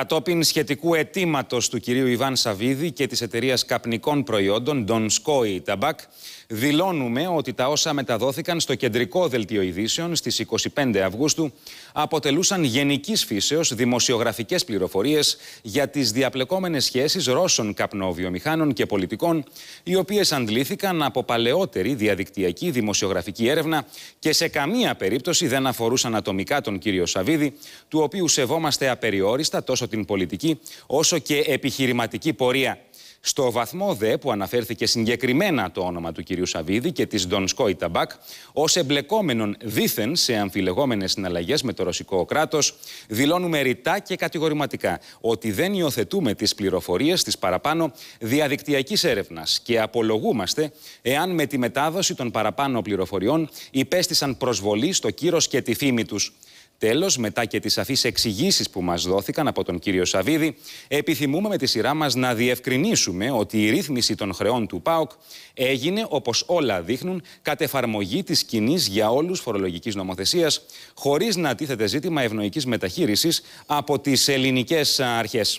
Κατόπιν σχετικού αιτήματος του κυρίου Ιβάν Σαββίδη και της εταιρείας καπνικών προϊόντων Don Scoy Tabac, δηλώνουμε ότι τα όσα μεταδόθηκαν στο κεντρικό δελτίο ειδήσεων στις 25 Αυγούστου αποτελούσαν γενικής φύσεως δημοσιογραφικές πληροφορίες για τις διαπλεκόμενες σχέσεις Ρώσων καπνοβιομηχάνων και πολιτικών, οι οποίες αντλήθηκαν από παλαιότερη διαδικτυακή δημοσιογραφική έρευνα και σε καμία περίπτωση δεν αφορούσαν ατομικά τον κύριο Σαβίδη, του οποίου σεβόμαστε απεριόριστα τόσο την πολιτική όσο και επιχειρηματική πορεία. Στο βαθμό δε που αναφέρθηκε συγκεκριμένα το όνομα του κυρίου Σαββίδη και της Σκόι Ταμπάκ ως εμπλεκόμενων δήθεν σε αμφιλεγόμενες συναλλαγές με το ρωσικό κράτος, δηλώνουμε ρητά και κατηγορηματικά ότι δεν υιοθετούμε τις πληροφορίες της παραπάνω διαδικτυακής έρευνας και απολογούμαστε εάν με τη μετάδοση των παραπάνω πληροφοριών υπέστησαν προσβολή στο κύρος και τη φήμη τους. Τέλος, μετά και τις σαφείς εξηγήσεις που μας δόθηκαν από τον κύριο Σαβίδη, επιθυμούμε με τη σειρά μας να διευκρινίσουμε ότι η ρύθμιση των χρεών του ΠΑΟΚ έγινε, όπως όλα δείχνουν, κατ' εφαρμογή της κοινή για όλους φορολογικής νομοθεσίας, χωρίς να τίθεται ζήτημα ευνοϊκής μεταχείρισης από τις ελληνικές αρχές.